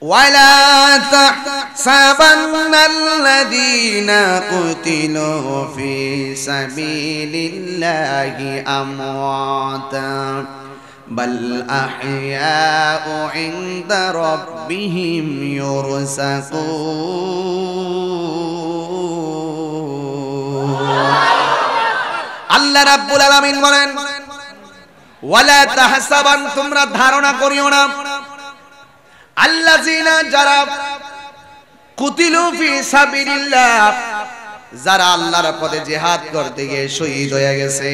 ولا تحسبن الذين قتلوا في سبيل الله أمواتا بل أحياء عند ربهم يرزقون الله رب العالمين বলেন ওয়ালা তাহসাবান তোমরা ধারণা করিও না আল্লাহ যারা কুতিলু ফি সাবিলিল্লাহ যারা আল্লাহর পথে জিহাদ করতে গিয়ে শহীদ হয়ে গেছে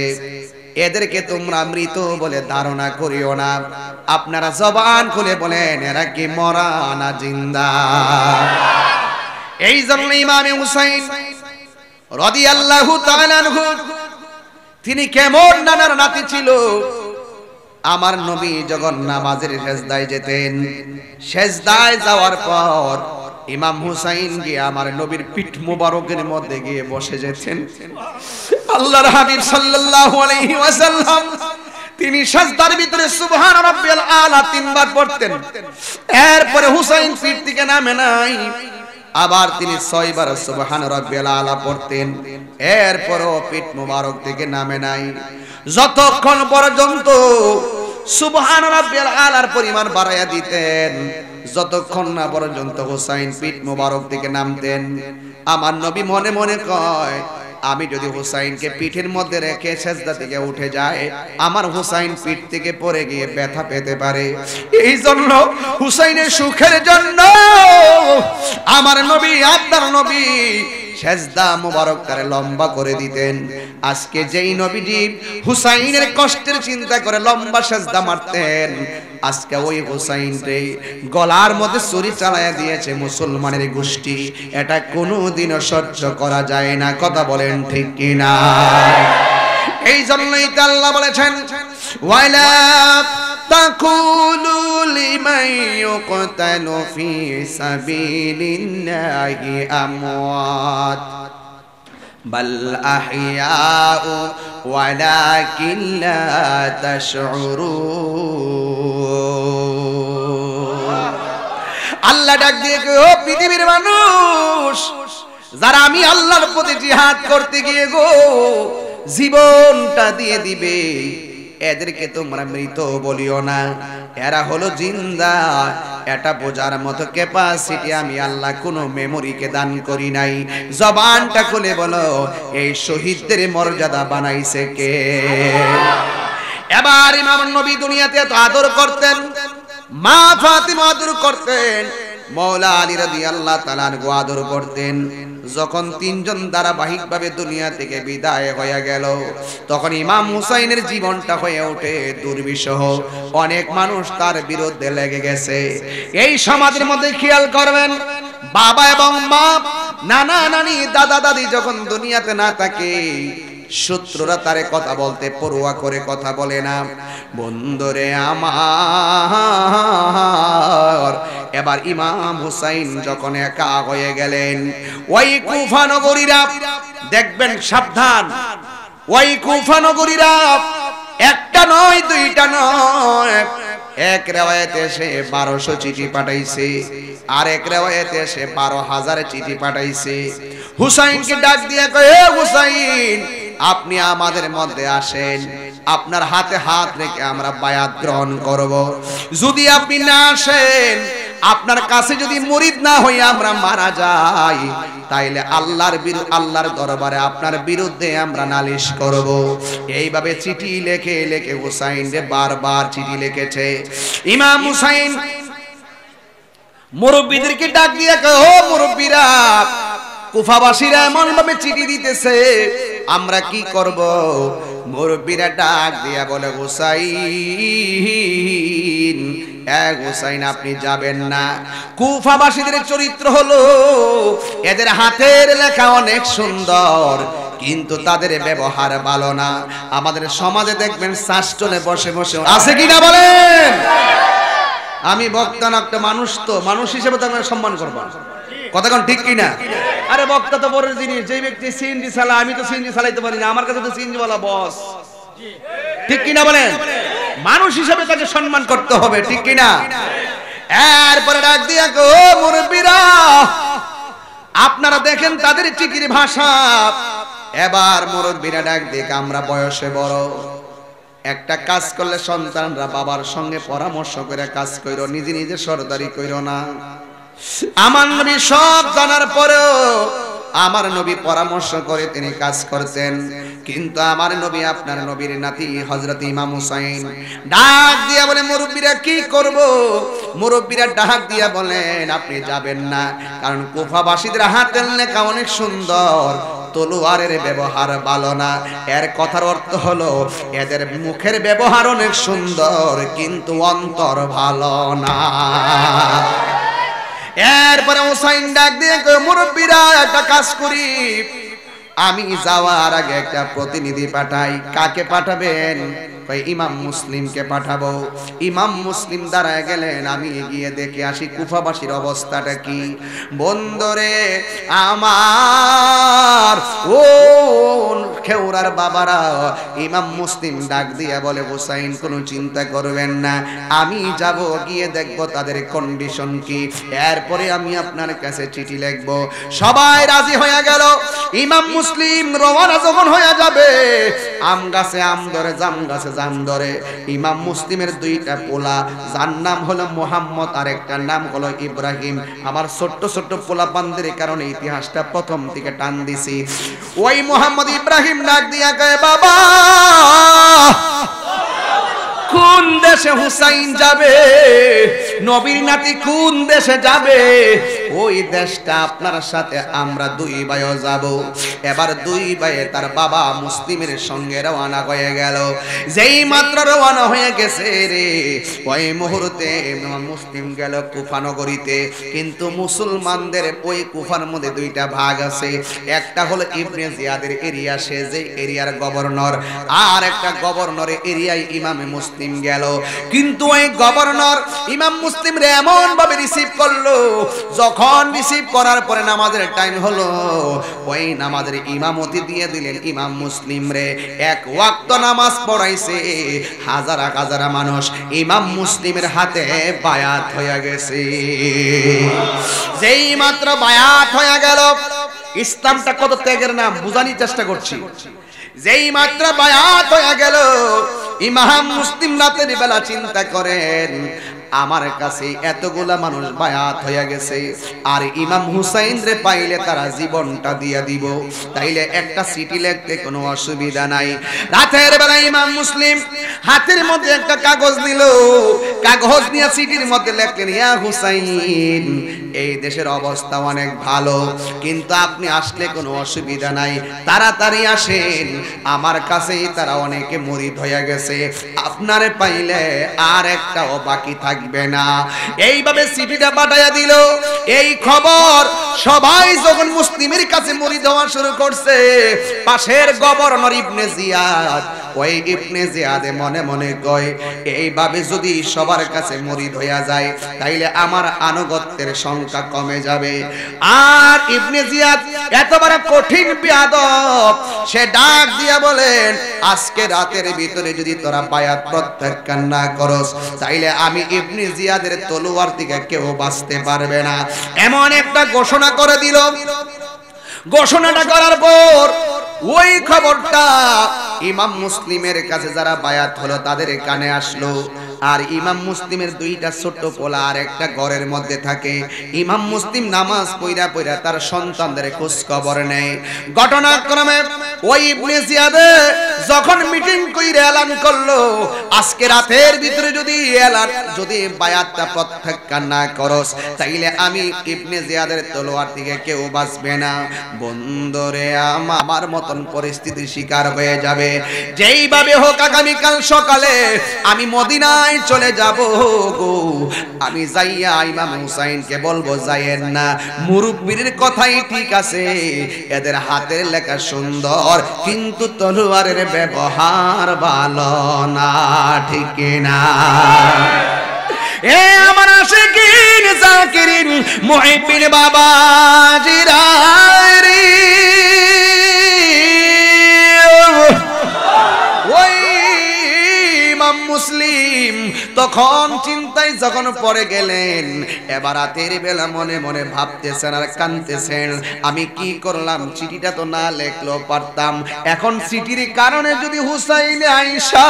এদেরকে তোমরা মৃত বলে ধারণা করিও না আপনারা জবান খুলে বলেন এরা কি মরা না জিন্দা এই জন্য ইমামে হুসাইন রদি আল্লাহ তিনি কেমন নানার নাতি ছিল আমার নবী যখন নামাজের সেজদায় যেতেন সেজদায় যাওয়ার পর ইমাম হুসাইন গিয়ে আমার নবীর পিঠ মুবারকের মধ্যে গিয়ে বসে যেতেন আল্লাহর হাবিব সাল্লাল্লাহু আলাইহি ওয়াসাল্লাম তিনি সাজদার ভিতরে সুবহান রাব্বিয়াল আলা তিনবার পড়তেন এরপরে হুসাইন পিঠ থেকে নামে নাই আবার তিনি ছয়বার সুবহান রব্বিল আলা পড়তেন এরপরও পিঠ মুবারক থেকে নামে নাই যতক্ষণ পর্যন্ত সুবহান রব্বিল আলার পরিমাণ বাড়াইয়া দিতেন যতক্ষণ না পর্যন্ত হুসাইন পিঠ মুবারক থেকে নামতেন আমার নবী মনে মনে কয় আমি যদি হুসাইনকে পিঠের মধ্যে রেখে সেজদা থেকে উঠে যায় আমার হুসাইন পিঠ থেকে পড়ে গিয়ে ব্যথা পেতে পারে এই জন্য হুসাইনের সুখের জন্য আমার নবী আপনার নবী সেজদা মোবারক করে লম্বা করে দিতেন আজকে যেই নবীজি হুসাইনের কষ্টের চিন্তা করে লম্বা সেজদা মারতেন আজকে ওই হুসাইন রে গলার মধ্যে চুরি চালায় দিয়েছে মুসলমানের গোষ্ঠী এটা কোনোদিনও সহ্য করা যায় না কথা বলেন ঠিক কিনা এই জন্যই তো আল্লাহ বলেছেন ওয়াইলা تقولوا لمن يقتل في سبيل الله أموات بل أحياء ولكن لا تشعرون আল্লাহ ডাক দিয়ে ও পৃথিবীর মানুষ যারা আমি আল্লাহর প্রতি জিহাদ করতে গিয়ে গো জীবনটা দিয়ে দিবে এদেরকে তোমরা মৃত বলিও না এরা হলো জিন্দা এটা বোঝার মতো ক্যাপাসিটি আমি আল্লাহ কোনো মেমোরিকে দান করি নাই জবানটা খুলে বলো এই শহীদদের মর্যাদা বানাইছে কে এবার ইমাম নবী দুনিয়াতে এত আদর করতেন মা ফাতিমা আদর করতেন মৌলা আলী রাদি আল্লাহ তালার গোয়াদর করতেন যখন তিনজন ধারাবাহিকভাবে দুনিয়া থেকে বিদায় হয়ে গেল তখন ইমাম হুসাইনের জীবনটা হয়ে ওঠে দুর্বিষহ অনেক মানুষ তার বিরুদ্ধে লেগে গেছে এই সমাজের মধ্যে খেয়াল করবেন বাবা এবং মা নানা নানি দাদা দাদি যখন দুনিয়াতে না থাকে শত্রুরা তারে কথা বলতে পড়ুয়া করে কথা বলে না বন্ধুরে আমার এবার ইমাম হুসাইন যখন একা হয়ে গেলেন ওই কুফা নগরীরা দেখবেন সাবধান ওই কুফা নগরীরা একটা নয় দুইটা নয় এক রেওয়ায়তে সে বারোশো চিঠি পাঠাইছে আর এক রেওয়ায়তে সে বারো হাজার চিঠি পাঠাইছে হুসাইনকে ডাক দিয়ে কয়ে হুসাইন আপনি আমাদের মধ্যে আসেন আপনার হাতে হাত রেখে আমরা বায়াত গ্রহণ করব যদি আপনি না আসেন আপনার কাছে যদি মুরিদ না হই আমরা মারা যাই তাইলে আল্লাহর আল্লাহর দরবারে আপনার বিরুদ্ধে আমরা নালিশ করব এইভাবে চিঠি লেখে লেখে হুসাইন রে বারবার চিঠি লিখেছে ইমাম হুসাইন মুরব্বীদেরকে ডাক দিয়ে ও মুরব্বীরা কুফাবাসীরা এমন ভাবে চিঠি দিতেছে আমরা কি করব মুরব্বীরা ডাক দিয়া বলে হুসাইন হুসাইন আপনি যাবেন না কুফাবাসীদের চরিত্র হলো এদের হাতের লেখা অনেক সুন্দর কিন্তু তাদের ব্যবহার ভালো না আমাদের সমাজে দেখবেন শাসনে বসে বসে আছে কিনা বলেন আমি বক্তা একটা মানুষ তো মানুষ হিসেবে তো সম্মান করবো কথা ঠিক কিনা আরে বক্তা তো বড় জিনিস যে ব্যক্তি সিএনজি চালা আমি তো সিএনজি চালাইতে পারি না আমার কাছে তো সিএনজি বলা বস ঠিক কিনা বলেন মানুষ হিসেবে তাকে সম্মান করতে হবে ঠিক কিনা এরপরে ডাক দিয়া গো মুরব্বীরা আপনারা দেখেন তাদের চিকির ভাষা এবার মুরব্বীরা ডাক দিয়ে আমরা বয়সে বড় একটা কাজ করলে সন্তানরা বাবার সঙ্গে পরামর্শ করে কাজ কইরো নিজে নিজে সরদারি কইরো না আমার নবী সব জানার পরেও আমার নবী পরামর্শ করে তিনি কাজ করতেন কিন্তু আমার নবী আপনার নবীর নাতি হজরত ইমাম হুসাইন ডাক দিয়া বলে মুরব্বীরা কি করব মুরব্বীরা ডাক দিয়া বলেন আপনি যাবেন না কারণ কুফাবাসীদের হাতের লেখা অনেক সুন্দর তলোয়ারের ব্যবহার ভালো না এর কথার অর্থ হলো এদের মুখের ব্যবহার অনেক সুন্দর কিন্তু অন্তর ভালো না এরপরে ওসাইন ডাক দিয়ে মুরব্বীরা একটা কাজ করি আমি যাওয়ার আগে একটা প্রতিনিধি পাঠাই কাকে পাঠাবেন ইমাম মুসলিমকে পাঠাবো ইমাম মুসলিম দাঁড়ায় গেলেন আমি গিয়ে দেখে আসি কুফাবাসীর অবস্থাটা কি বন্দরে আমার ও খেউরার বাবারা ইমাম মুসলিম ডাক দিয়া বলে হুসাইন কোনো চিন্তা করবেন না আমি যাব গিয়ে দেখব তাদের কন্ডিশন কি এরপরে আমি আপনার কাছে চিঠি লিখব সবাই রাজি হয়ে গেল ইমাম মুসলিম রওনা যখন হয়ে যাবে আম গাছে আম ধরে জাম গাছে জান ধরে ইমাম মুসলিমের দুইটা পোলা যার নাম হলো মোহাম্মদ আর একটা নাম হলো ইব্রাহিম আমার ছোট্ট ছোট্ট পোলা বান্ধের কারণে ইতিহাসটা প্রথম থেকে টান দিছি ওই মোহাম্মদ ইব্রাহিম ডাক দিয়া কয় বাবা কোন দেশে হুসাইন যাবে নবীর নাতি কোন দেশে যাবে ওই দেশটা আপনার সাথে আমরা দুই ভাইও যাব এবার দুই ভাইয়ে তার বাবা মুসলিমের সঙ্গে রওনা হয়ে গেল যেই মাত্র রওনা হয়ে গেছে রে ওই মুহূর্তে মুসলিম গেল কুফানগরীতে কিন্তু মুসলমানদের ওই কুফার মধ্যে দুইটা ভাগ আছে একটা হলো ইবনে জিয়াদের এরিয়া সে যে এরিয়ার গভর্নর আর একটা গভর্নর এরিয়ায় ইমামে মুসলিম গেল কিন্তু ওই গভর্নর ইমাম মুসলিম রে এমন ভাবে রিসিভ করলো যখন যখন রিসিভ করার পরে নামাজের টাইম হলো ওই নামাজের ইমামতি দিয়ে দিলেন ইমাম মুসলিম রে এক ওয়াক্ত নামাজ পড়াইছে হাজার হাজার মানুষ ইমাম মুসলিমের হাতে বায়াত হয়ে গেছে যেই মাত্র বায়াত হয়ে গেল ইসলামটা কত ত্যাগের নাম বুঝানি চেষ্টা করছি যেই মাত্র বায়াত হয়ে গেল ইমাম মুসলিম রাতের বেলা চিন্তা করেন আমার কাছে এতগুলা মানুষ বায়াত হইয়া গেছে আর ইমাম হুসাইন রে পাইলে তারা জীবনটা দিয়ে দিব তাইলে একটা সিটি লিখতে কোনো অসুবিধা নাই রাতের বেলা ইমাম মুসলিম হাতের মধ্যে একটা কাগজ নিল কাগজ নিয়ে সিটির মধ্যে লিখলেন ইয়া হুসাইন এই দেশের অবস্থা অনেক ভালো কিন্তু আপনি আসলে কোনো অসুবিধা নাই তাড়াতাড়ি আসেন আমার কাছেই তারা অনেকে মরিদ হইয়া গেছে আপনারে পাইলে আর একটাও বাকি থাকে থাকবে না এইভাবে সিটিটা পাঠাইয়া দিল এই খবর সবাই যখন মুসলিমের কাছে মুড়ি দেওয়া শুরু করছে পাশের গভর্নর ইবনে জিয়াদ ওই ইবনে জিয়াদে মনে মনে কয় এইভাবে যদি সবার কাছে যায় তাইলে আমার আনুগত্যের সংখ্যা কমে যাবে আর ইবনে জিয়াদ কঠিন বিয়াদব সে ডাক দিয়া বলেন আজকে রাতের ভিতরে যদি তোরা বায়াত প্রত্যাখ্যান না করস তাইলে আমি ইবনে জিয়াদের তলোয়ার থেকে কেউ বাঁচতে পারবে না এমন একটা ঘোষণা করে দিল ঘোষণাটা করার পর ওই খবরটা ইমাম মুসলিমের কাছে যারা বায়াত হলো তাদের কানে আসলো আর ইমাম মুসলিমের দুইটা ছোট পোলা আর একটা ঘরের মধ্যে থাকে ইমাম মুসলিম নামাজ পইরা পইরা তার সন্তানদের খোঁজ খবর নেয় ঘটনাক্রমে ওই ইবনে জিয়াদে যখন মিটিং কইরে এলান করলো আজকে রাতের ভিতরে যদি এলান যদি বায়াতটা প্রত্যাখ্যান না করস তাইলে আমি ইবনে জিয়াদের তলোয়ার দিকে কেউ বাঁচবে না বন্দরে আমার মতন পরিস্থিতির শিকার হয়ে যাবে যেইভাবে হোক আগামীকাল সকালে আমি মদিনা কোথায় চলে যাব গো আমি যাইয়া ইমাম হুসাইনকে বলবো যাইয়েন না মুরুব্বীর কথাই ঠিক আছে এদের হাতের লেখা সুন্দর কিন্তু তলোয়ারের ব্যবহার ভালো না ঠিক না এ আমার আশিকিন জাকিরিন মুহিবিন বাবা জিরারি মুসলিম তখন চিন্তা যখন পরে গেলেন এবার রাতের বেলা মনে মনে ভাবতেছেন আর কানতেছেন আমি কি করলাম চিঠিটা তো না লেখলো পারতাম এখন চিঠির কারণে যদি হুসাইন আইসা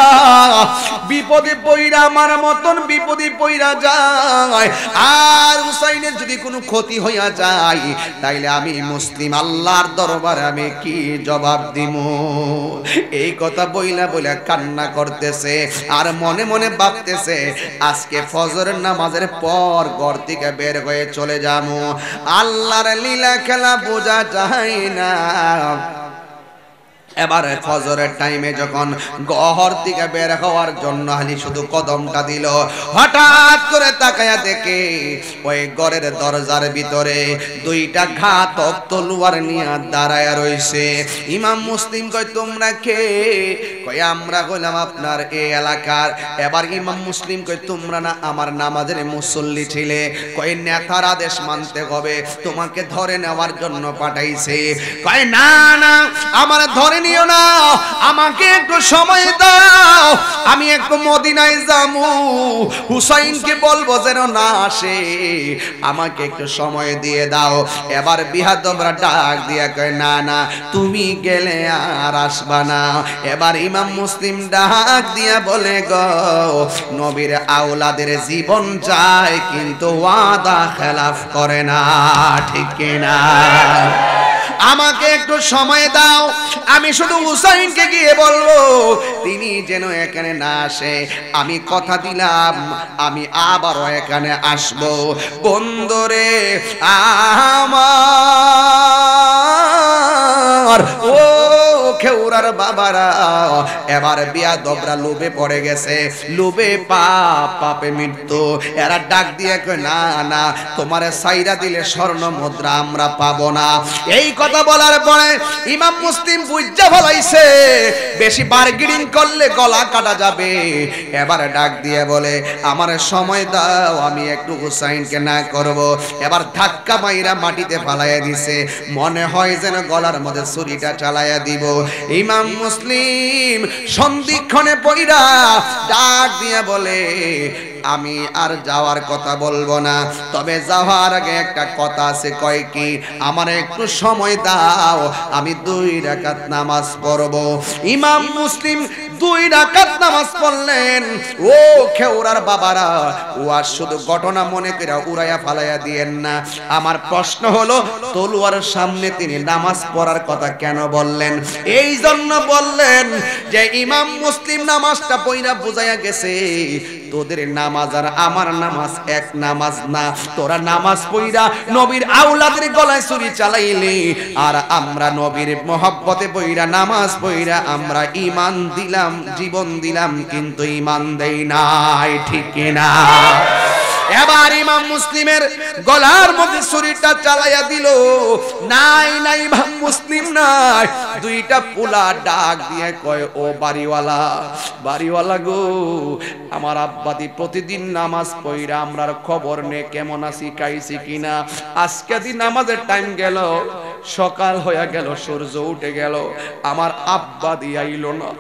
বিপদে পইরা আমার মতন বিপদে পইরা যায় আর হুসাইনের যদি কোনো ক্ষতি হইয়া যায় তাইলে আমি মুসলিম আল্লাহর দরবার আমি কি জবাব দিব এই কথা বইলা বইলা কান্না করতেছে আর মনে মনে ভাবতেছে আজকে ফজ ফজরের নামাজের পর ঘর থেকে বের হয়ে চলে যাবো আল্লাহর লীলা খেলা বোঝা যায় না এবারে ফজরের টাইমে যখন গহর থেকে বের হওয়ার জন্য হালি শুধু কদমটা দিল হঠাৎ করে তাকায়া দেখে ওই ঘরের দরজার ভিতরে দুইটা ঘাতক তলোয়ার নিয়ে দাঁড়ায়া রইছে ইমাম মুসলিম কয় তোমরা কে কয় আমরা কইলাম আপনার এ এলাকার এবার ইমাম মুসলিম কয় তোমরা না আমার নামাজের মুসল্লি ছিলে কয় নেতার আদেশ মানতে হবে তোমাকে ধরে নেওয়ার জন্য পাঠাইছে কয় না না আমার ধরে নিও না আমাকে একটু সময় দাও আমি একটু মদিনায় যাবো হুসাইনকে বলবো যেন না আসে আমাকে একটু সময় দিয়ে দাও এবার বিহার তোমরা ডাক দিয়া কয় না না তুমি গেলে আর আসবা না এবার ইমাম মুসলিম ডাক দিয়া বলে গো নবীর আওলাদের জীবন যায় কিন্তু ওয়াদা খেলাফ করে না ঠিক না আমাকে একটু সময় দাও আমি শুধু হুসাইনকে গিয়ে বলবো তিনি যেন এখানে না আসে আমি কথা দিলাম আমি আবারও এখানে আসবো বন্দরে আমার খেউরার বাবারা এবার বিয়া দবরা লোভে পড়ে গেছে লোভে পাপ পাপে মৃত্যু এরা ডাক দিয়ে কয় না না তোমার সাইরা দিলে স্বর্ণ মুদ্রা আমরা পাবো না এই কথা বলার পরে ইমাম মুসলিম বুঝতে ভালাইছে বেশি বার্গেনিং করলে গলা কাটা যাবে এবার ডাক দিয়ে বলে আমার সময় দাও আমি একটু হুসাইনকে না করব এবার ধাক্কা মাইরা মাটিতে ফালাইয়া দিছে মনে হয় যেন গলার মধ্যে ছুরিটা চালাইয়া দিব ইমাম মুসলিম সন্ধিক্ষণে পইরা ডাক দিয়া বলে আমি আর যাওয়ার কথা বলবো না তবে যাওয়ার আগে একটা কথা আছে কয় কি আমার একটু সময় দাও আমি দুই রাকাত নামাজ পড়ব ইমাম মুসলিম দুই রাকাত নামাজ পড়লেন ও খেউরার বাবারা ও আর শুধু ঘটনা মনে করে উড়াইয়া ফালাইয়া দিয়েন না আমার প্রশ্ন হলো তলুয়ার সামনে তিনি নামাজ পড়ার কথা কেন বললেন এই জন্য বললেন যে ইমাম মুসলিম নামাজটা বইরা বুঝাইয়া গেছে তোদের নামাজ নামাজ আর আমার নামাজ এক নামাজ না তোরা নামাজ পইরা নবীর আউলাদের গলায় ছুরি চালাইলি আর আমরা নবীর মহব্বতে পইরা নামাজ পইরা আমরা ইমান দিলাম জীবন দিলাম কিন্তু ইমান দেই নাই ঠিক না এবার ইমাম মুসলিমের গলার মধ্যে শরীরটা চালাইয়া দিল নাই নাই ইমাম মুসলিম নাই দুইটা পোলা ডাক দিয়ে কয় ও বাড়িওয়ালা বাড়িওয়ালা গো আমার আব্বাদি প্রতিদিন নামাজ পড়া আমরার খবর নে কেমন আছি কাইছি কিনা আজকে দিন নামাজের টাইম গেল সকাল হয়ে গেল সূর্য উঠে গেল আমার আব্বা দিয়াইল না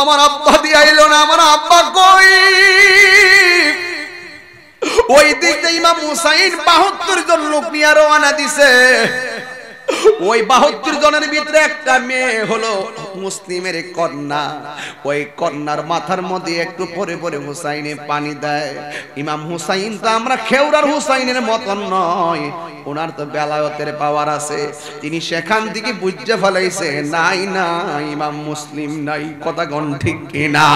আমার আব্বা দিয়া এলো না আমার আব্বা কই ওই দিকে ইমাম হুসাইন বাহাত্তর জন লোক নিয়ে রওনা দিছে ওই বাহাত্তর জনের ভিতরে একটা মেয়ে হলো মুসলিমের কন্যা ওই কন্যার মাথার মধ্যে একটু পরে পরে হুসাইনে পানি দেয় ইমাম হুসাইন তো আমরা খেউরার হুসাইনের মতন নয় ওনার তো বেলায়তের পাওয়ার আছে তিনি সেখান থেকে বুঝতে ফেলাইছে নাই না ইমাম মুসলিম নাই কথা গণ ঠিক কিনা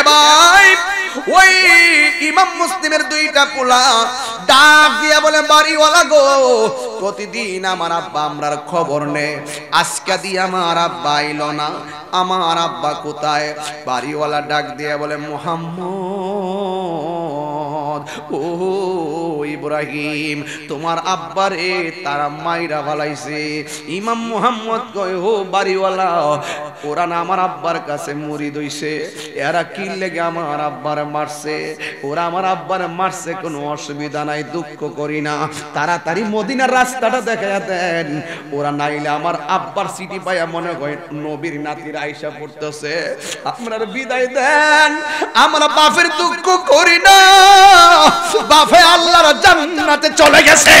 এবার ওই ইমাম মুসলিমের দুইটা পোলা ডাক দিয়া বলে বাড়িওয়ালা গো প্রতিদিন আমার আব্বা আমরার খবর নে আজকে দিয়ে আমার আব্বা এলো না আমার আব্বা কোথায় বাড়িওয়ালা ডাক দিয়া বলে মোহাম্মদ মোহাম্মদ ও ইব্রাহিম তোমার আব্বারে তারা মাইরা ভালাইছে ইমাম মোহাম্মদ কয় ও বাড়িওয়ালা ওরা না আমার আব্বার কাছে মুড়ি দইছে এরা কি লেগে আমার আব্বার মারছে ওরা আমার আব্বার মারছে কোনো অসুবিধা নাই দুঃখ করি না তাড়াতাড়ি মদিনার রাস্তাটা দেখা দেন ওরা নাইলে আমার আব্বার সিটি পাইয়া মনে হয় নবীর নাতির আইসা পড়তেছে আপনার বিদায় দেন আমরা বাপের দুঃখ করি না বাফে আল্লাহর জান্নাতে চলে গেছে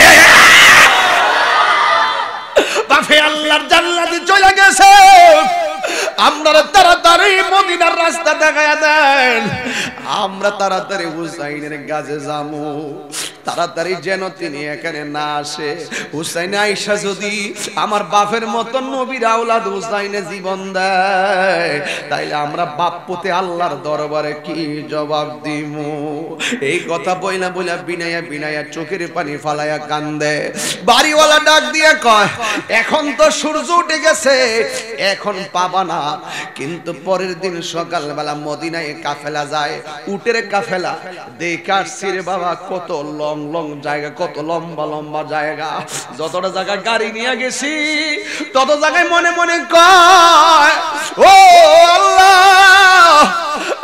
বাফে আল্লাহর জান্নাতে চলে গেছে আপনারা তাড়াতাড়ি মদিনার রাস্তা দেখায় দেন আমরা তাড়াতাড়ি হুসাইনের গাছে যাবো তাড়াতাড়ি যেন তিনি এখানে না আসে হুসাইন আইসা যদি আমার বাপের মতন নবীর আওলাদ হুসাইনে জীবন দেয় তাইলে আমরা বাপ বাপ্পতে আল্লাহর দরবারে কি জবাব দিব এই কথা বইলা বইলা বিনায়া বিনায়া চোখের পানি ফালায়া কান্দে বাড়িওয়ালা ডাক দিয়ে কয় এখন তো সূর্য উঠে গেছে এখন পাবা না কিন্তু পরের দিন সকালবেলা মদিনায় কাফেলা যায় উটের কাফেলা দেখার সিরে বাবা কত ল লং লং জায়গা কত লম্বা লম্বা জায়গা যতটা জায়গা গাড়ি নিয়ে গেছি তত জায়গায় মনে মনে কয় ও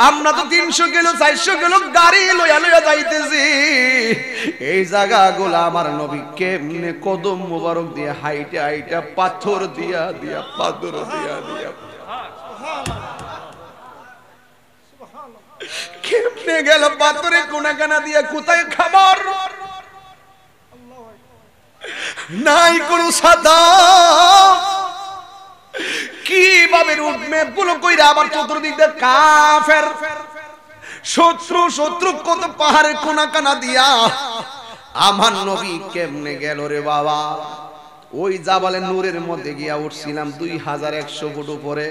আমরা তো তিনশো কিলো চারশো কিলো গাড়ি লইয়া লইয়া যাইতেছি এই জায়গা গুলা আমার নবী কেমনে কদম মোবারক দিয়ে হাইটা হাইটা পাথর দিয়া দিয়া পাথর দিয়া দিয়া গেল পাথরে দিয়ে কোথায় খাবার নাই কোন সাদা কিভাবে গুলো কইরা আবার কাফের শত্রু শত্রু কত পাহাড়ে কানা দিয়া আমার নবী কেমনে গেল রে বাবা ওই জাবালে নূরের মধ্যে গিয়া উঠছিলাম দুই হাজার একশো ফুট উপরে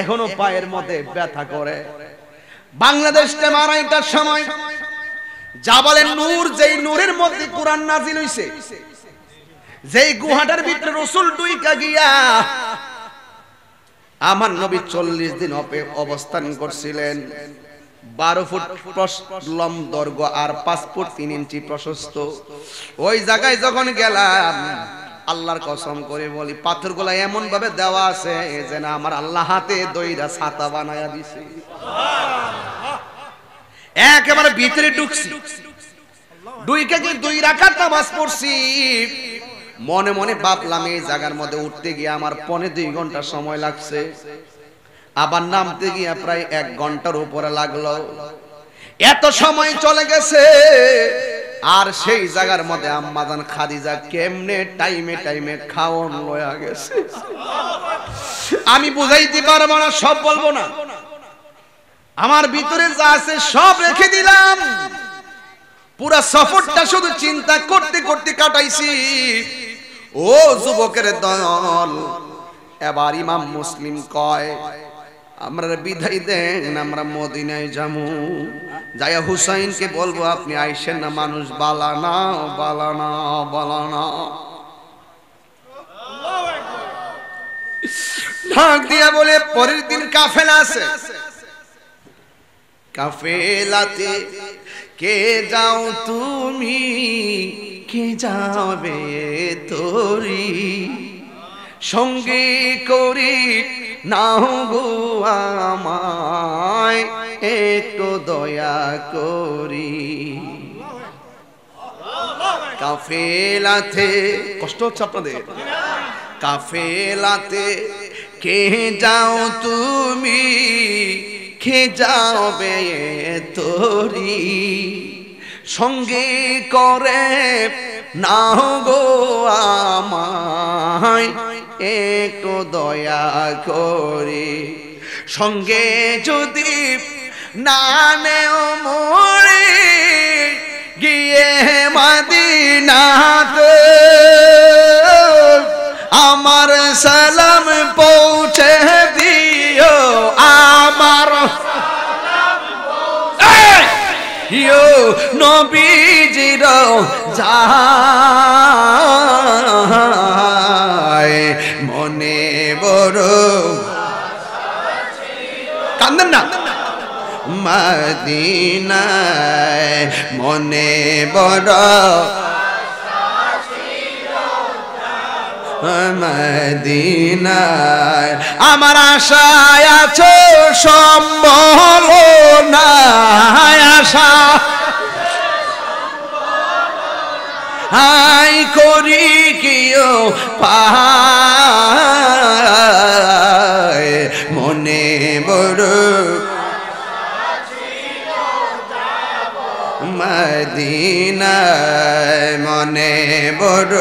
এখনো পায়ের মধ্যে ব্যথা করে বাংলাদেশ মারা এটার সময় জাবালের নূর যেই নূরের মধ্যে কোরআন নাজিল হইছে যেই গুহাটার ভিতরে রসুল ডুইকা গিয়া আমার নবী চল্লিশ দিন অবস্থান করছিলেন বারো ফুট লম দর্গ আর পাঁচ ফুট তিন ইঞ্চি প্রশস্ত ওই জায়গায় যখন গেলাম আল্লাহর কসম করে বলি পাথর গুলা এমন ভাবে দেওয়া আছে যে না আমার আল্লাহ হাতে দইরা ছাতা বানায় দিছে একেবারে ভিতরে ঢুকছি দুই কে দুই রাখার নামাজ পড়ছি মনে মনে ভাবলাম এই জায়গার মধ্যে উঠতে গিয়ে আমার পনে দুই ঘন্টা সময় লাগছে আবার নামতে গিয়ে প্রায় এক ঘন্টার উপরে লাগলো এত সময় চলে গেছে আর সেই জায়গার মধ্যে আম্মাদান খাদিজা কেমনে টাইমে টাইমে খাওয়ন লয়া গেছে আমি বুঝাইতে পারবো না সব বলবো না আমার ভিতরে যা আছে সব রেখে দিলাম পুরা সফরটা শুধু চিন্তা করতে করতে কাটাইছি ও যুবকের দল এবার ইমাম মুসলিম কয় আমরা বিদায় দেন আমরা মদিনায় যামু যাইয়া হুসাইনকে বলবো আপনি আইসেন না মানুষ বালানা বালানা বালানা ঢাক দিয়া বলে পরের দিন কাফেলা আছে কাফেলাতে কে যাও তুমি কে যাবে তোরি সঙ্গে করি নাও গো আমায় একটু দয়া করি কাফেলাতে কষ্ট হচ্ছে আপনাদের কাফেলাতে কে যাও তুমি রেখে যাবে তোরি সঙ্গে করে না গো আমায় একটু দয়া করে সঙ্গে যদি না নেও মরে গিয়ে মাদি না আমার সালাম পৌঁছে দিও আ সারা ইয়ো নবীজির যায় মনে বড় কান্দেন না মদিনায় মনে বড় মদিনায় আমার আশায় আছো সম্বল না আশা আই করি কিও পাহা মনে বড় মদিনায় মনে বড়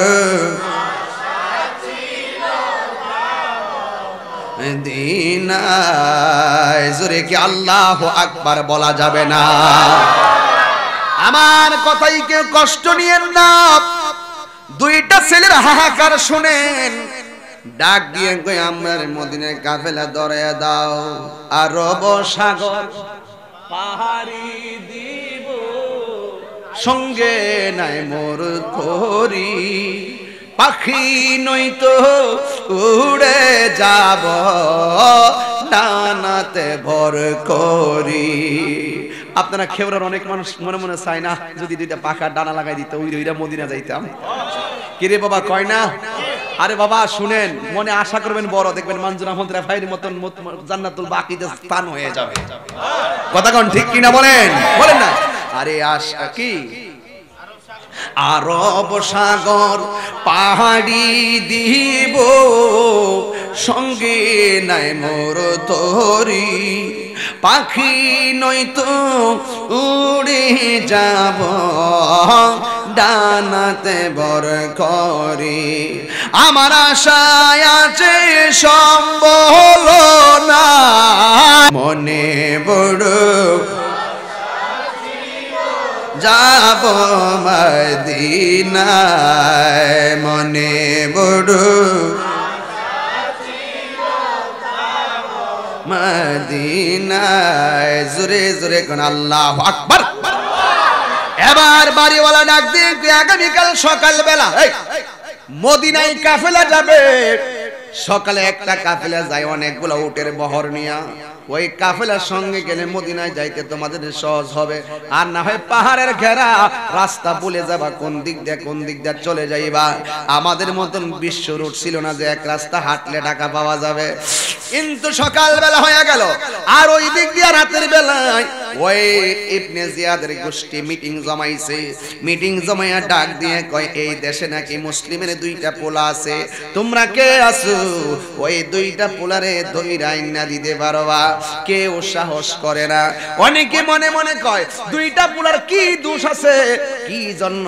মদিনায় জোরে কি আল্লাহ আকবার বলা যাবে না আমার কথাই কেউ কষ্ট নিয়েন না দুইটা ছেলের হাহাকার শুনেন ডাক দিয়ে কই আমার মদিনের কাফেলা দরে দাও আরব সাগর পাহাড়ি দিব সঙ্গে নাই মোর ধরি পাখি নই তো উড়ে যাব ডানাতে ভর করি আপনারা খেবরার অনেক মানুষ মনে মনে চায় না যদি দুইটা পাখার ডানা লাগাই দিত ওই ওইরা মদিনা যাইতাম কিরে বাবা কয় না আরে বাবা শুনেন মনে আশা করবেন বড় দেখবেন মঞ্জুর মন্ত্রা ভাইয়ের মতন জান্নাতুল বাকিতে স্থান হয়ে যাবে কথা কন ঠিক কিনা বলেন বলেন না আরে আশা কি আরব সাগর পাহাড়ি দিব সঙ্গে নাই মোর তরি পাখি নই তো উড়ে যাব ডানাতে বর করি আমার আশায় আছে সম্বল না মনে বড় যাব মদিনায় মনে বড় মদিনায় জোরে জোরে কোন আল্লাহ আকবার এবার বাড়িওয়ালা ডাক দিয়ে আগামীকাল সকালবেলা মদিনায় কাফেলা যাবে সকালে একটা কাফেলা যায় অনেকগুলো উটের বহর নিয়া ওই কাফেলার সঙ্গে গেলে মদিনায় যাইতে তোমাদের সহজ হবে আর না হয় পাহাড়ের ঘেরা রাস্তা বলে যাবা কোন দিক দিয়ে কোন দিক দিয়ে চলে যাইবা আমাদের মতন বিশ্ব রুট ছিল না যে এক রাস্তা হাঁটলে টাকা পাওয়া যাবে কিন্তু সকালবেলা হয়ে গেল আর ওই দিক দিয়ে রাতের বেলায় ওই ইবনে জিয়াদের গোষ্ঠী মিটিং জমাইছে মিটিং জমাইয়া ডাক দিয়ে কয় এই দেশে নাকি মুসলিমের দুইটা পোলা আছে তোমরা কে আছো ওই দুইটা পোলারে দইরা না দিতে পারবা কেউ সাহস করে না অনেকে মনে মনে কয় দুইটা পুলার কি দোষ আছে কি জন্য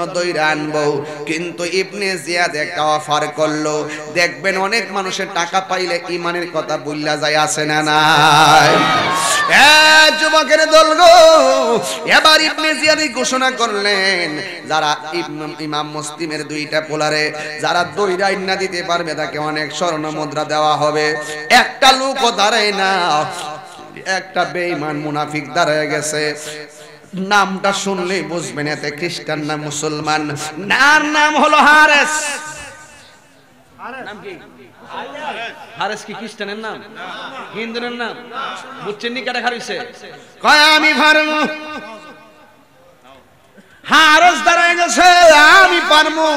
আনবো কিন্তু ইবনে জিয়াদ একটা অফার করলো দেখবেন অনেক মানুষের টাকা পাইলে ইমানের কথা বললা যায় আছে না নাই যুবকের দল গো এবার ইবনে জিয়াদি ঘোষণা করলেন যারা ইমাম মুসলিমের দুইটা পোলারে যারা দইরা ইন্না দিতে পারবে তাকে অনেক স্বর্ণ মুদ্রা দেওয়া হবে একটা লোকও দাঁড়ায় না একটা বেঈমান মুনাফিক দাঁড়ায় গেছে নামটা শুনলে বুঝবেন এতে খ্রিস্টান না মুসলমান নার নাম হলো হারেস নাম কি হারেস আমি দাঁড়ায় গেছে আমি পারমু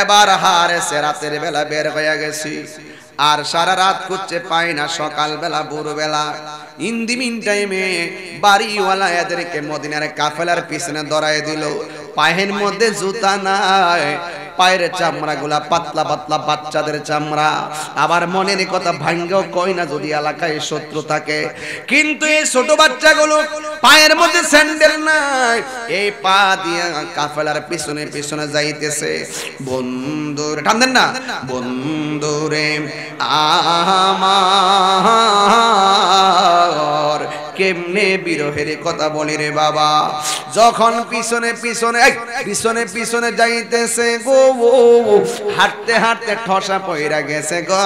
এবার হারেস রাতের বেলা বের হয়ে গেছি আর সারা রাত করছে পায় না সকালবেলা ভোরবেলা ইন টাইমে বাড়িওয়ালা এদেরকে মদিনার কাফেলার পিছনে দরাই দিল পায়ের মধ্যে জুতা নাই পায়ের চামড়া গুলা পাতলা পাতলা বাচ্চাদের চামড়া আবার মনের কথা ভাঙ্গেও কয় না যদি এলাকায় শত্রু থাকে কিন্তু এই ছোট বাচ্চাগুলো পায়ের মধ্যে স্যান্ডেল নাই এই পা দিয়া কাফেলার পিছনে পিছনে যাইতেছে বন্ধুর টানদেন না বন্ধুরে আমা ঘর কেমনে বিরহের কথা বলি রে বাবা যখন পিছনে পিছনে পিছনে পিছনে যাইতেছে গো হাঁটতে হাঁটতে ঠসা পয়রা গেছে গো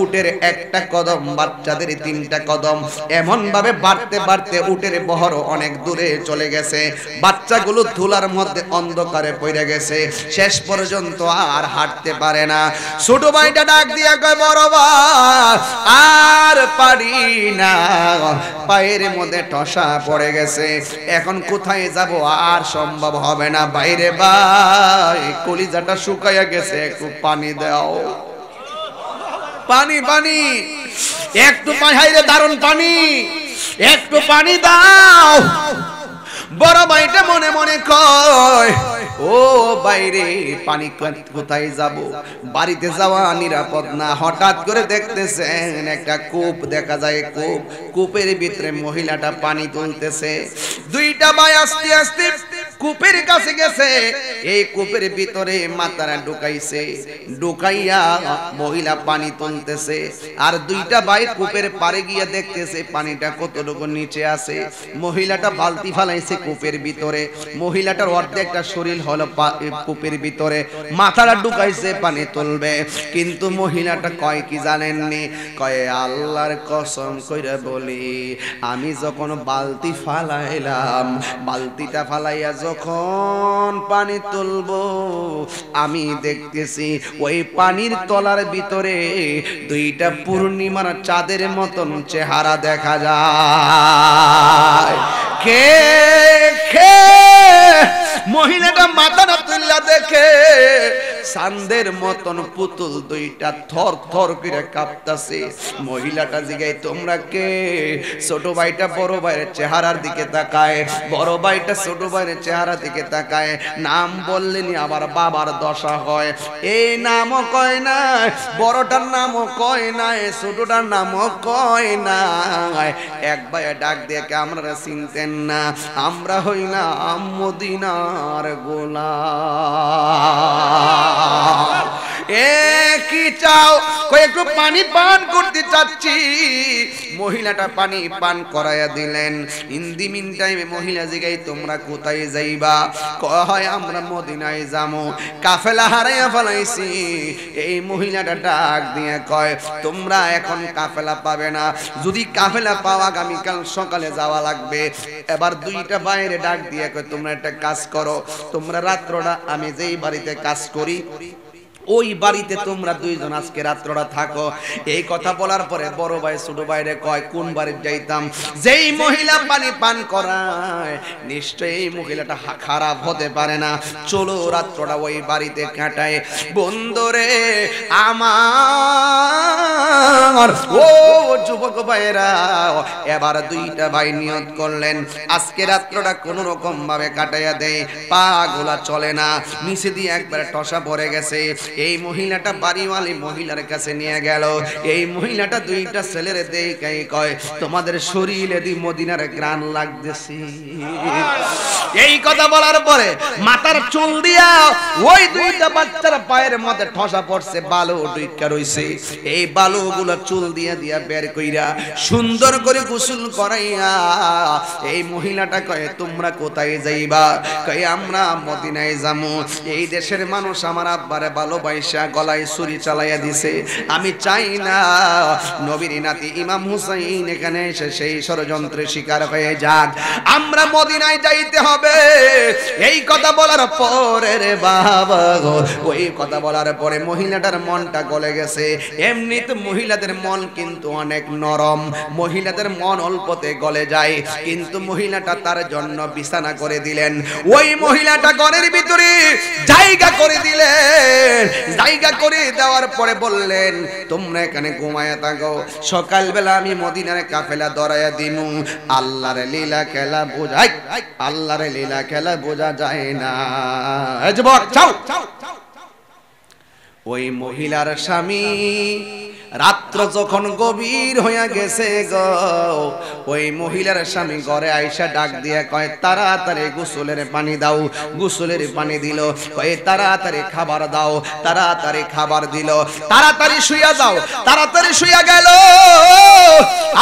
উটের একটা কদম বাচ্চাদের তিনটা কদম এমন ভাবে বাড়তে বাড়তে উটের বহর অনেক দূরে চলে গেছে বাচ্চাগুলো ধুলার মধ্যে অন্ধকারে পড়ে গেছে শেষ পর্যন্ত আর হাঁটতে পারে না ছোট ভাইটা ডাক দিয়া কয় বড় আর পারি না পায়ের মধ্যে টসা পড়ে গেছে এখন কোথায় যাব আর সম্ভব হবে না বাইরে ভাই কলিজাটা শুকাইয়া গেছে একটু পানি দাও পানি পানি একটু পাহাইরে দারুন পানি একটু পানি দাও বড় ভাইটা মনে মনে কয় ও বাইরে পানি কোথায় যাব বাড়িতে যাওয়া নিরাপদ না হঠাৎ করে দেখতেছেন একটা কূপ দেখা যায় কূপ কূপের ভিতরে মহিলাটা পানি তুলতেছে দুইটা ভাই আস্তে আস্তে কূপের কাছে গেছে এই কূপের ভিতরে মাথারা ঢুকাইছে ঢুকাইয়া মহিলা পানি তুলতেছে আর দুইটা ভাই কূপের পারে গিয়ে দেখতেছে পানিটা কতটুকু নিচে আছে মহিলাটা বালতি ফালাইছে কূপের ভিতরে মহিলাটার অর্ধেকটা শরীর হলো কূপের ভিতরে মাথাটা ঢুকাইছে পানি তুলবে কিন্তু মহিলাটা কয় কি জানেননি কয়ে আল্লাহর কসম কইরা বলি আমি যখন বালতি ফালাইলাম বালতিটা ফালাইয়া যখন পানি তুলব আমি দেখতেছি ওই পানির তলার ভিতরে দুইটা পূর্ণিমার চাঁদের মতন চেহারা দেখা যায় কে খে মহিলাটা মাথা না তুললা দেখে সান্দের মতন পুতুল দুইটা থর থর করে কাঁপতাছে মহিলাটা জিগাই তোমরা কে ছোট ভাইটা বড় ভাইয়ের চেহারার দিকে তাকায় বড় ভাইটা ছোট ভাইয়ের চেহারা দিকে তাকায় নাম বললেনি আবার বাবার দশা হয় এই নামও কয় না বড়টার নামও কয় না ছোটটার নামও কয় না এক ভাই ডাক দিয়ে আমরা চিনতেন না আমরা হইলাম মদিনার গোলা 啊。এ কি চাও একটু পানি পান করতে চাচ্ছি মহিলাটা পানি পান করাইয়া দিলেন ইন্দি তোমরা কোথায় হারাইয়া ফেলাইছি এই মহিলাটা ডাক দিয়ে কয় তোমরা এখন কাফেলা পাবে না যদি কাফেলা পাও আগামীকাল সকালে যাওয়া লাগবে এবার দুইটা বাইরে ডাক দিয়ে কয় তোমরা একটা কাজ করো তোমরা রাত্রটা আমি যেই বাড়িতে কাজ করি ওই বাড়িতে তোমরা দুইজন আজকে রাত্রটা থাকো এই কথা বলার পরে বড় ভাই ছোট ভাইরে কয় কোন বাড়ির যাইতাম যেই মহিলা পানি পান করায় নিশ্চয়ই এই মহিলাটা খারাপ হতে পারে না চলো রাত্রটা ওই বাড়িতে কাটায় বন্ধুরে আমার ও যুবক ভাইরা এবার দুইটা ভাই নিয়ত করলেন আজকে রাত্রটা কোন রকম ভাবে কাটাইয়া দেয় পা গোলা চলে না নিচে দিয়ে একবারে টসা পড়ে গেছে এই মহিলাটা বাড়িওয়ালি মহিলার কাছে নিয়ে গেল এই মহিলাটা দুইটা ছেলের দেখাই কয় তোমাদের শরীরে দি মদিনার গ্রাণ লাগতেছি এই কথা বলার পরে মাতার চুল দিয়া ওই দুইটা বাচ্চার পায়ের মধ্যে ঠসা পড়ছে বালু দুইটা রইছে এই বালুগুলো চুল দিয়া দিয়া বের কইরা সুন্দর করে গোসল করাইয়া এই মহিলাটা কয়ে তোমরা কোথায় যাইবা কয়ে আমরা মদিনায় যামু এই দেশের মানুষ আমার আব্বারে ভালো পয়সা গলায় ছুরি চালাইয়া দিছে আমি চাই না নবীর নাতি ইমাম হুসাইন এখানে এসে সেই ষড়যন্ত্রের শিকার হয়ে যাক আমরা মদিনায় যাইতে হবে এই কথা বলার পরে রে বাবা ওই কথা বলার পরে মহিলাটার মনটা গলে গেছে এমনি তো মহিলাদের মন কিন্তু অনেক নরম মহিলাদের মন অল্পতে গলে যায় কিন্তু মহিলাটা তার জন্য বিছানা করে দিলেন ওই মহিলাটা ঘরের ভিতরে জায়গা করে দিলেন জায়গা করে দেওয়ার পরে বললেন তোমরা এখানে ঘুমায় থাকো সকালবেলা আমি মদিনার কাফেলা দরাইয়া দিমু আল্লাহর লীলা খেলা বোঝাই আল্লাহর লীলা খেলা বোঝা যায় না যুবক চাও ওই মহিলার স্বামী রাত্র যখন গভীর হইয়া গেছে গ ওই মহিলার স্বামী ঘরে আইসা ডাক দিয়া কয় তাড়াতাড়ি গোসলের পানি দাও গোসলের পানি দিল কয়ে তাড়াতাড়ি খাবার দাও তাড়াতাড়ি খাবার দিল তাড়াতাড়ি শুইয়া যাও তাড়াতাড়ি শুইয়া গেল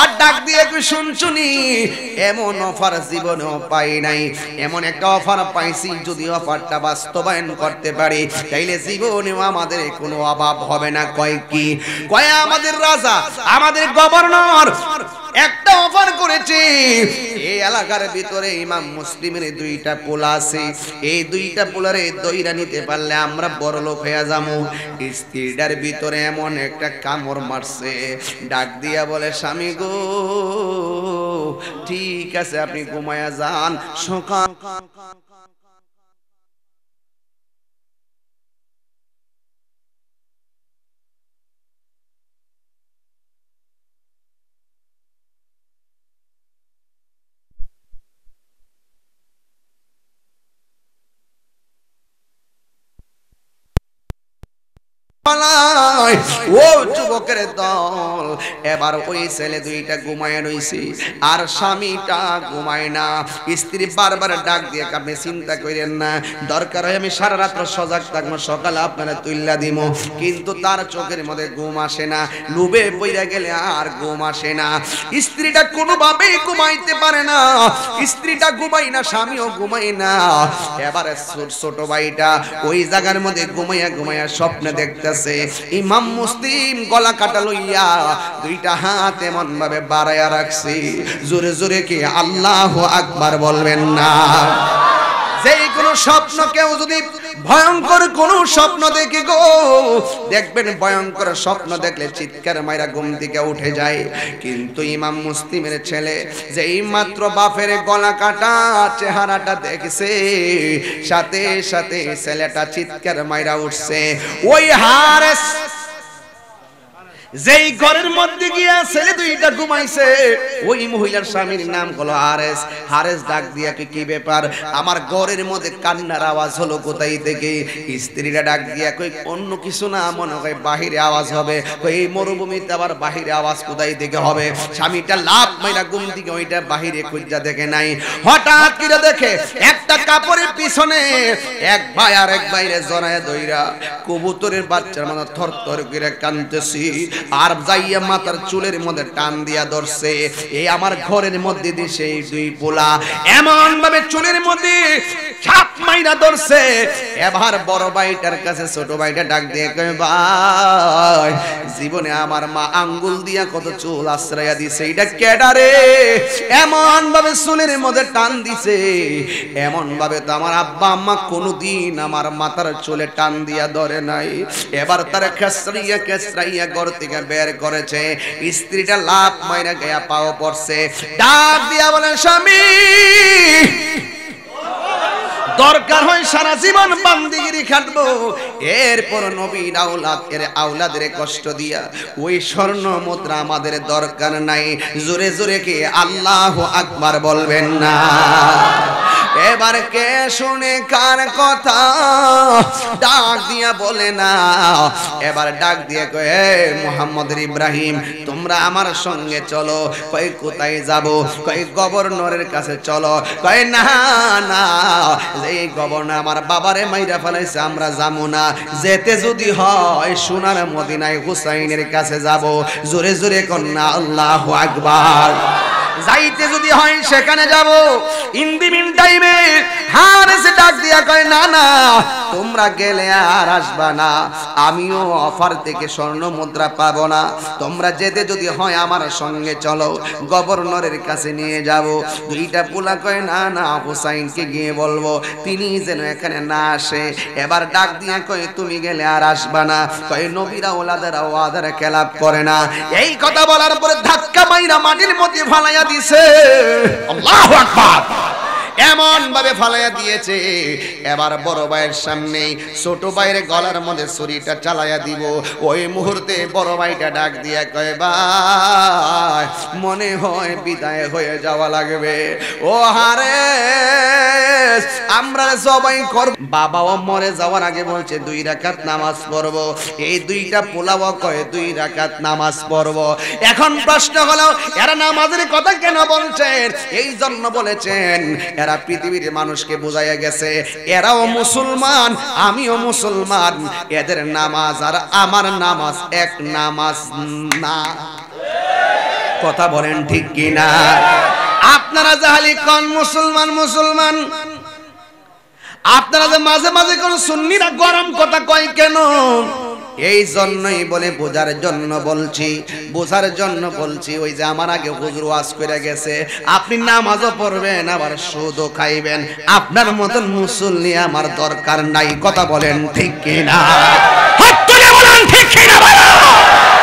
আর ডাক দিয়ে কি শুনছুনি এমন অফার জীবনেও পাই নাই এমন একটা অফার পাইছি যদি অফারটা বাস্তবায়ন করতে পারি তাইলে জীবনেও আমাদের কোনো অভাব হবে না কয় কি কয়া আমাদের রাজা আমাদের গভর্নর একটা অফার করেছে এই এলাকার ভিতরে ইমাম মুসলিমের দুইটা পোলা আছে এই দুইটা পোলারে দইরা নিতে পারলে আমরা বড় লোক হয়ে যাবো স্ত্রীটার ভিতরে এমন একটা কামড় মারছে ডাক দিয়া বলে স্বামী গো ঠিক আছে আপনি ঘুমায়া যান সকাল Christ. ও যুবকের দল এবার ওই ছেলে দুইটা ঘুমায় রইছে আর স্বামীটা ঘুমায় না স্ত্রী বারবার ডাক দিয়ে আপনি চিন্তা করেন না দরকার হয় আমি সারা রাত্র সজাগ থাকবো সকালে আপনারা তুল্লা দিব কিন্তু তার চোখের মধ্যে ঘুম আসে না লুবে পইরা গেলে আর ঘুম আসে না স্ত্রীটা কোনোভাবেই ঘুমাইতে পারে না স্ত্রীটা ঘুমাই না স্বামীও ঘুমাই না এবারে ছোট ভাইটা ওই জায়গার মধ্যে ঘুমাইয়া ঘুমাইয়া স্বপ্নে দেখতেছে ইমাম মুসলিম মুসলিম গলা কাটা লইয়া দুইটা হাত এমন ভাবে বাড়াইয়া রাখছি জোরে জোরে কি আল্লাহ আকবার বলবেন না যে কোন স্বপ্ন কেউ যদি ভয়ঙ্কর কোন স্বপ্ন দেখে গো দেখবেন ভয়ঙ্কর স্বপ্ন দেখলে চিৎকার মাইরা ঘুম থেকে উঠে যায় কিন্তু ইমাম মুসলিমের ছেলে যে মাত্র বাপের গলা কাটা চেহারাটা দেখছে সাথে সাথে ছেলেটা চিৎকার মাইরা উঠছে ওই হারে যেই ঘরের মধ্যে গিয়া ছেলে দুইটা ঘুমাইছে ওই মহিলার স্বামীর নাম হলো হারেস হারেস ডাক দিয়া কি কি ব্যাপার আমার ঘরের মধ্যে কান্নার আওয়াজ হলো কোথায় থেকে স্ত্রীরা ডাক দিয়া কই অন্য কিছু না মনে হয় বাহিরে আওয়াজ হবে কই এই মরুভূমিতে আবার বাহিরে আওয়াজ কোথায় থেকে হবে স্বামীটা লাভ মহিলা ঘুম থেকে ওইটা বাহিরে খুঁজা দেখে নাই হঠাৎ করে দেখে একটা কাপড়ের পিছনে এক ভাই আর এক বাইরে জড়ায় দইরা কবুতরের বাচ্চার মানে থর থর করে কানতেছি আর যাইয়া মাতার চুলের মধ্যে টান দিয়া ধরছে এই আমার ঘরের মধ্যে দিছে এই দুই পোলা এমন ভাবে চুলের মধ্যে ছাপ মাইনা ধরছে এবার বড় ভাইটার কাছে ছোট ভাইটা ডাক দিয়ে কয় ভাই জীবনে আমার মা আঙ্গুল দিয়া কত চুল আশ্রয়া দিছে এটা কেডারে এমন ভাবে চুলের মধ্যে টান দিছে এমন ভাবে তো আমার আব্বা আম্মা কোনোদিন আমার মাতার চুলে টান দিয়া ধরে নাই এবার তারা খেসরাইয়া খেসরাইয়া গড়তে থেকে বের করেছে স্ত্রীটা লাভ মাইরা গেয়া পাও পড়ছে ডাক দিয়া বলেন স্বামী দরকার হয় সারা জীবন বান্দিগিরি খাটবো এরপর নবীর আওলাদ এর আওলাদের কষ্ট দিয়া ওই স্বর্ণ মুদ্রা আমাদের দরকার নাই জোরে জোরে কে আল্লাহ আকবার বলবেন না এবার কে শুনে কার কথা ডাক দিয়া বলে না এবার ডাক দিয়ে কয়ে মোহাম্মদের ইব্রাহিম তোমরা আমার সঙ্গে চলো কই কোথায় যাব কই গভর্নরের কাছে চলো কয় না না এই গভর্নর আমার বাবারে মাইরা ফেলাইছে আমরা যাবো না যেতে যদি হয় সোনার মদিনায় হুসাইনের কাছে যাব জোরে জোরে কন্যা আল্লাহ আকবার যাইতে যদি হয় সেখানে যাব ইন দি মিন টাইমে হারেসে ডাক দিয়া কয় না না তোমরা গেলে আর আসবা না আমিও অফার থেকে স্বর্ণ মুদ্রা পাব না তোমরা যেতে যদি হয় আমার সঙ্গে চলো গভর্নরের কাছে নিয়ে যাব দুইটা পোলা কয় না না হুসাইনকে গিয়ে বলবো তিনি যেন এখানে না আসে এবার ডাক দিয়া কয় তুমি গেলে আর আসবা না কয় নবীরা ওলাদারা ওয়াদারা খেলাপ করে না এই কথা বলার পরে ধাক্কা মাইরা মাটির মধ্যে ফালাইয়া দিছে আল্লাহু আকবার এমন ভাবে ফালাইয়া দিয়েছে এবার বড় ভাইয়ের সামনে ছোট ভাইয়ের গলার মধ্যে ছুরিটা চালাইয়া দিব ওই মুহূর্তে বড় ভাইটা ডাক দিয়া কয় ভাই মনে হয় বিদায় হয়ে যাওয়া লাগবে ও হারে আমরা সবাই করব বাবাও মরে যাওয়ার আগে বলছে দুই রাকাত নামাজ পড়ব এই দুইটা পোলাও কয় দুই রাকাত নামাজ পড়ব এখন প্রশ্ন হলো এরা নামাজের কথা কেন বলছেন এই জন্য বলেছেন এরা পৃথিবীর মানুষকে বোঝাইয়া গেছে এরাও মুসলমান আমিও মুসলমান এদের নামাজ আর আমার নামাজ এক নামাজ না কথা বলেন ঠিক কিনা আপনারা জাহালি কন মুসলমান মুসলমান আপনারা যে মাঝে মাঝে কোন সুন্নিরা গরম কথা কয় কেন এই জন্যই বলে বোঝার জন্য বলছি বোঝার জন্য বলছি ওই যে আমার আগে হুজুর ওয়াজ করে গেছে আপনি নামাজও পড়বেন আবার সুদও খাইবেন আপনার মতন মুসল্লি আমার দরকার নাই কথা বলেন ঠিক কিনা ঠিক কিনা